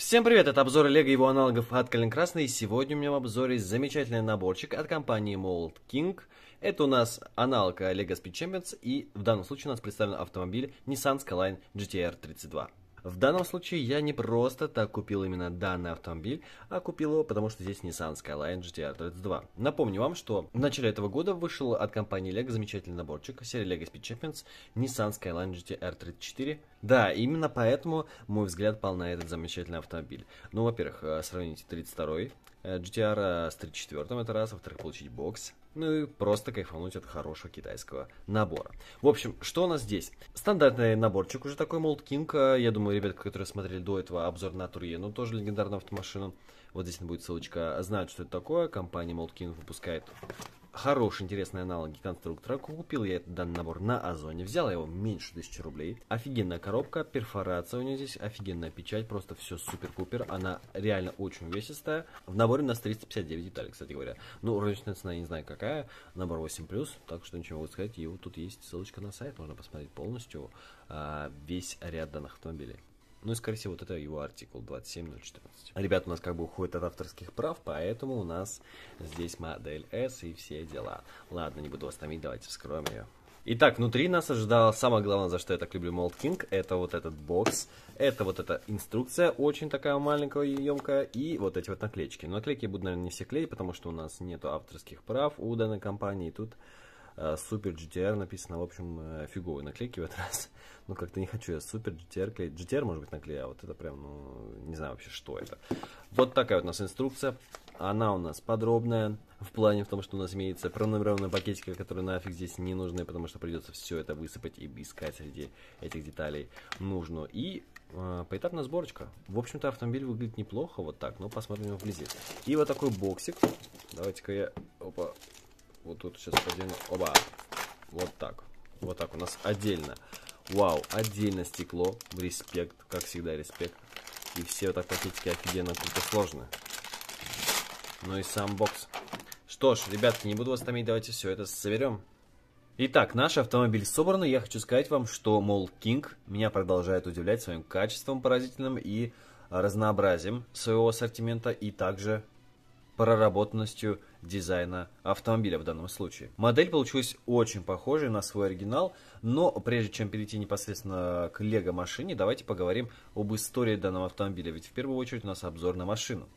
Всем привет, это обзор Лего и его аналогов от Калин Красный. сегодня у меня в обзоре замечательный наборчик от компании Mold King. Это у нас аналог Lego Speed Champions и в данном случае у нас представлен автомобиль Nissan Skyline GTR 32. В данном случае я не просто так купил именно данный автомобиль, а купил его, потому что здесь Nissan Skyline GTR 32. Напомню вам, что в начале этого года вышел от компании LEGO замечательный наборчик серии LEGO Speed Champions Nissan Skyline GTR 34. Да, именно поэтому мой взгляд пал на этот замечательный автомобиль. Ну, во-первых, э, сравните 32 й GTR с 34 м это раз, во-вторых, получить бокс, ну и просто кайфануть от хорошего китайского набора. В общем, что у нас здесь? Стандартный наборчик уже такой Mold King. Я думаю, ребята, которые смотрели до этого обзор на Турье, ну тоже легендарную автомашину. Вот здесь будет ссылочка. Знают, что это такое. Компания Mold King выпускает хорошие, интересные аналоги конструктора. Купил я этот данный набор на Озоне, взял его меньше тысячи рублей. Офигенная коробка, перфорация у нее здесь, офигенная печать, просто все супер купер. Она реально очень увесистая. В наборе у нас 359 деталей, кстати говоря. Ну, розничная цена, я не знаю какая, набор 8+, так что ничего могу сказать. И вот тут есть ссылочка на сайт, можно посмотреть полностью а, весь ряд данных автомобилей. Ну и, скорее всего, вот это его артикул 27014. Ребят, у нас как бы уходит от авторских прав, поэтому у нас здесь модель S и все дела. Ладно, не буду вас томить, давайте вскроем ее. Итак, внутри нас ожидало самое главное, за что я так люблю Mold King, это вот этот бокс, это вот эта инструкция, очень такая маленькая и емкая, и вот эти вот наклеечки. Но наклейки я буду, наверное, не все клеить, потому что у нас нету авторских прав у данной компании, тут Э, супер GTR написано, в общем, э, фиговые наклейки в этот раз. Ну, как-то не хочу я супер GTR клеить. GTR, может быть, наклея, а вот это прям, ну, не знаю вообще, что это. Вот такая вот у нас инструкция. Она у нас подробная в плане в том, что у нас имеется пронумерованные пакетики, которые нафиг здесь не нужны, потому что придется все это высыпать и искать среди этих деталей нужную. И э, поэтапная сборочка. В общем-то, автомобиль выглядит неплохо вот так, но посмотрим его вблизи. И вот такой боксик. Давайте-ка я... Опа, вот тут сейчас отдельно. Оба! Вот так. Вот так у нас отдельно. Вау, отдельно стекло. Респект, как всегда, респект. И все вот так пакетики офигенно круто сложны. Ну и сам бокс. Что ж, ребятки, не буду вас томить, давайте все это соберем. Итак, наш автомобиль собран, и я хочу сказать вам, что, мол, King меня продолжает удивлять своим качеством поразительным и разнообразием своего ассортимента, и также проработанностью дизайна автомобиля в данном случае. Модель получилась очень похожей на свой оригинал, но прежде чем перейти непосредственно к лего машине, давайте поговорим об истории данного автомобиля, ведь в первую очередь у нас обзор на машину.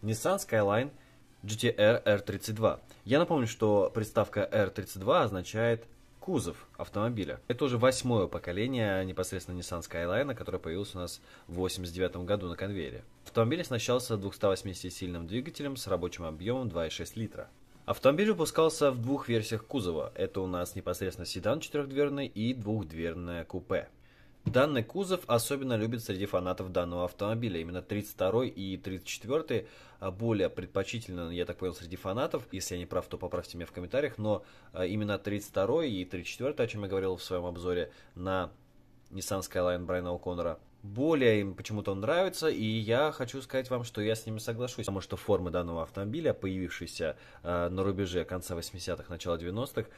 Nissan Skyline GTR R32. Я напомню, что приставка R32 означает кузов автомобиля. Это уже восьмое поколение непосредственно Nissan Skyline, которое появилось у нас в 89 году на конвейере. Автомобиль оснащался 280-сильным двигателем с рабочим объемом 2,6 литра. Автомобиль выпускался в двух версиях кузова. Это у нас непосредственно седан четырехдверный и двухдверное купе. Данный кузов особенно любит среди фанатов данного автомобиля. Именно 32 и 34 а, более предпочтительно, я так понял, среди фанатов. Если я не прав, то поправьте меня в комментариях. Но а, именно 32 и 34, о чем я говорил в своем обзоре на Nissan Skyline Брайана О'Коннора, более им почему-то он нравится, и я хочу сказать вам, что я с ними соглашусь, потому что формы данного автомобиля, появившиеся э, на рубеже конца 80-х, начала 90-х,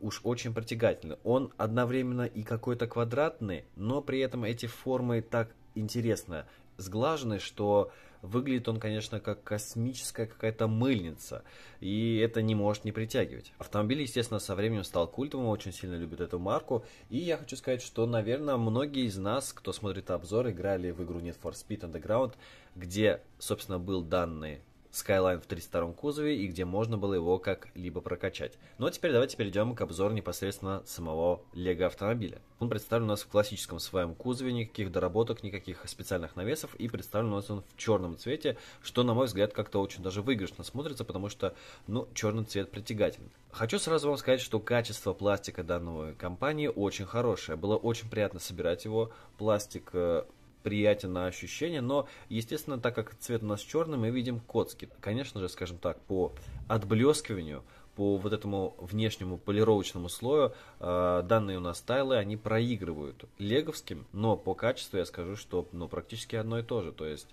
уж очень притягательны. Он одновременно и какой-то квадратный, но при этом эти формы так интересно сглажены, что выглядит он, конечно, как космическая какая-то мыльница, и это не может не притягивать. Автомобиль, естественно, со временем стал культовым, очень сильно любят эту марку, и я хочу сказать, что, наверное, многие из нас, кто смотрит обзор, играли в игру Need for Speed Underground, где, собственно, был данный Skyline в 32-м кузове и где можно было его как-либо прокачать. Ну а теперь давайте перейдем к обзору непосредственно самого Лего автомобиля. Он представлен у нас в классическом своем кузове, никаких доработок, никаких специальных навесов и представлен у нас он в черном цвете, что на мой взгляд как-то очень даже выигрышно смотрится, потому что, ну, черный цвет притягательный. Хочу сразу вам сказать, что качество пластика данного компании очень хорошее. Было очень приятно собирать его. Пластик э, приятен на ощущение, но, естественно, так как цвет у нас черный, мы видим коцки. Конечно же, скажем так, по отблескиванию, по вот этому внешнему полировочному слою э, данные у нас тайлы, они проигрывают леговским, но по качеству я скажу, что ну, практически одно и то же. То есть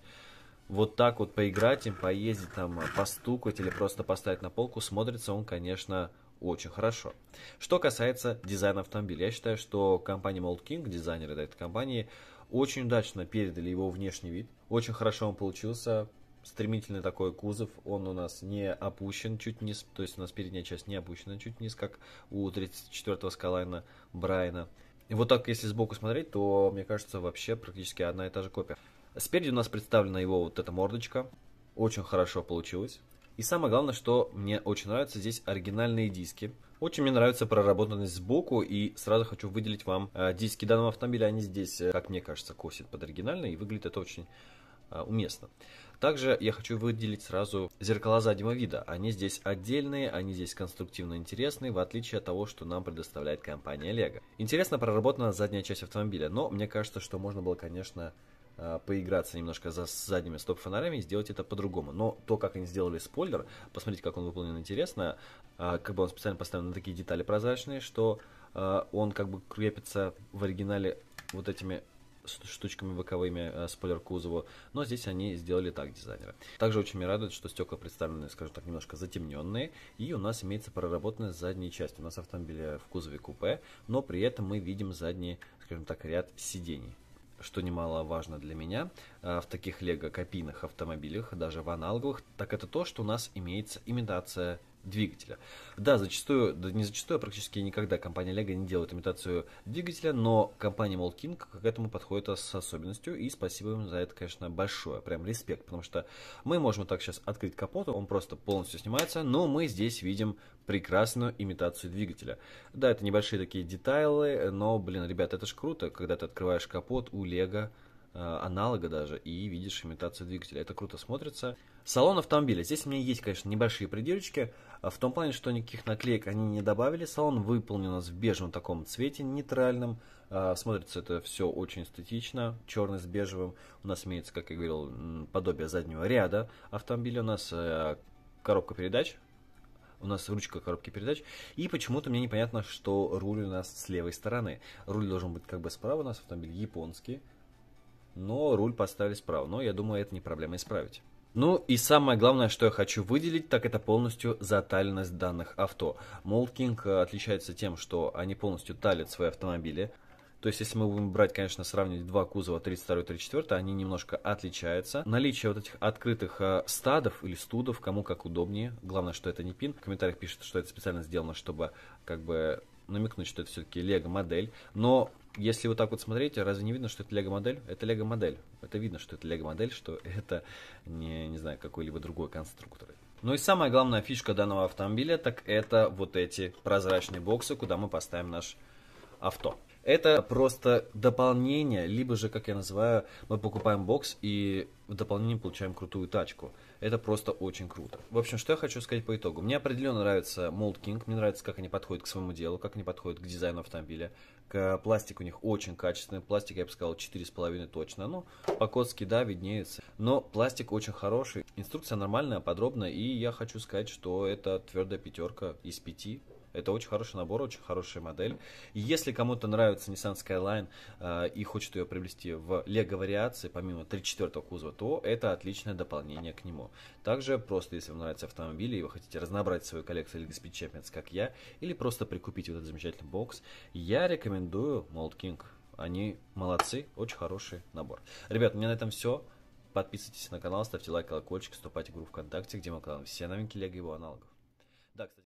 вот так вот поиграть им, поездить там, э, постукать или просто поставить на полку, смотрится он, конечно, очень хорошо. Что касается дизайна автомобиля, я считаю, что компания Mold King, дизайнеры этой компании, очень удачно передали его внешний вид. Очень хорошо он получился. Стремительный такой кузов, он у нас не опущен чуть низ, то есть у нас передняя часть не опущена чуть низ, как у 34-го Скалайна Брайна. И вот так, если сбоку смотреть, то, мне кажется, вообще практически одна и та же копия. Спереди у нас представлена его вот эта мордочка. Очень хорошо получилось. И самое главное, что мне очень нравятся здесь оригинальные диски. Очень мне нравится проработанность сбоку, и сразу хочу выделить вам э, диски данного автомобиля. Они здесь, э, как мне кажется, косят под оригинальные и выглядит это очень э, уместно. Также я хочу выделить сразу зеркала заднего вида. Они здесь отдельные, они здесь конструктивно интересные, в отличие от того, что нам предоставляет компания LEGO. Интересно проработана задняя часть автомобиля, но мне кажется, что можно было, конечно, Э, поиграться немножко за, задними стоп-фонарями и сделать это по-другому. Но то, как они сделали спойлер, посмотрите, как он выполнен интересно, э, как бы он специально поставил на такие детали прозрачные, что э, он как бы крепится в оригинале вот этими штучками боковыми спойлер кузову, но здесь они сделали так дизайнеры. Также очень меня радует, что стекла представлены, скажем так, немножко затемненные, и у нас имеется проработанная задняя часть. У нас автомобиль в кузове купе, но при этом мы видим задний, скажем так, ряд сидений что немаловажно для меня, э, в таких лего-копийных автомобилях, даже в аналоговых, так это то, что у нас имеется имитация двигателя. Да, зачастую, да не зачастую, а практически никогда компания Lego не делает имитацию двигателя, но компания Molking к этому подходит с особенностью, и спасибо им за это, конечно, большое, прям респект, потому что мы можем вот так сейчас открыть капот, он просто полностью снимается, но мы здесь видим прекрасную имитацию двигателя. Да, это небольшие такие детайлы, но, блин, ребят, это ж круто, когда ты открываешь капот у Lego, Э, аналога даже, и видишь имитацию двигателя. Это круто смотрится. Салон автомобиля. Здесь у меня есть, конечно, небольшие придирочки, а в том плане, что никаких наклеек они не добавили. Салон выполнен у нас в бежевом таком цвете, нейтральном. А, смотрится это все очень эстетично, черный с бежевым. У нас имеется, как я говорил, подобие заднего ряда автомобиля. У нас э, коробка передач, у нас ручка коробки передач, и почему-то мне непонятно, что руль у нас с левой стороны. Руль должен быть как бы справа, у нас автомобиль японский, но руль поставили справа. Но я думаю, это не проблема исправить. Ну и самое главное, что я хочу выделить, так это полностью затальность данных авто. Молкинг э, отличается тем, что они полностью талят свои автомобили. То есть, если мы будем брать, конечно, сравнивать два кузова 32 и 34, они немножко отличаются. Наличие вот этих открытых э, стадов или студов, кому как удобнее. Главное, что это не пин. В комментариях пишут, что это специально сделано, чтобы как бы намекнуть, что это все-таки лего-модель. Но если вот так вот смотреть, разве не видно, что это лего-модель? Это лего-модель. Это видно, что это лего-модель, что это, не, не знаю, какой-либо другой конструктор. Ну и самая главная фишка данного автомобиля, так это вот эти прозрачные боксы, куда мы поставим наш авто. Это просто дополнение, либо же, как я называю, мы покупаем бокс и в дополнение получаем крутую тачку. Это просто очень круто. В общем, что я хочу сказать по итогу. Мне определенно нравится Mold King, мне нравится, как они подходят к своему делу, как они подходят к дизайну автомобиля. К пластик у них очень качественный. Пластик, я бы сказал, 4,5 точно. Ну, по-котски, да, виднеется. Но пластик очень хороший. Инструкция нормальная, подробная. И я хочу сказать, что это твердая пятерка из пяти это очень хороший набор, очень хорошая модель. если кому-то нравится Nissan Skyline э, и хочет ее приобрести в лего-вариации, помимо 3-4 кузова, то это отличное дополнение к нему. Также просто, если вам нравятся автомобили и вы хотите разнообразить свою коллекцию Лига Speed Champions, как я, или просто прикупить вот этот замечательный бокс, я рекомендую Mold King. Они молодцы, очень хороший набор. Ребят, у меня на этом все. Подписывайтесь на канал, ставьте лайк, колокольчик, вступайте в группу ВКонтакте, где мы выкладываем все новинки Лего и его аналогов. Да, кстати.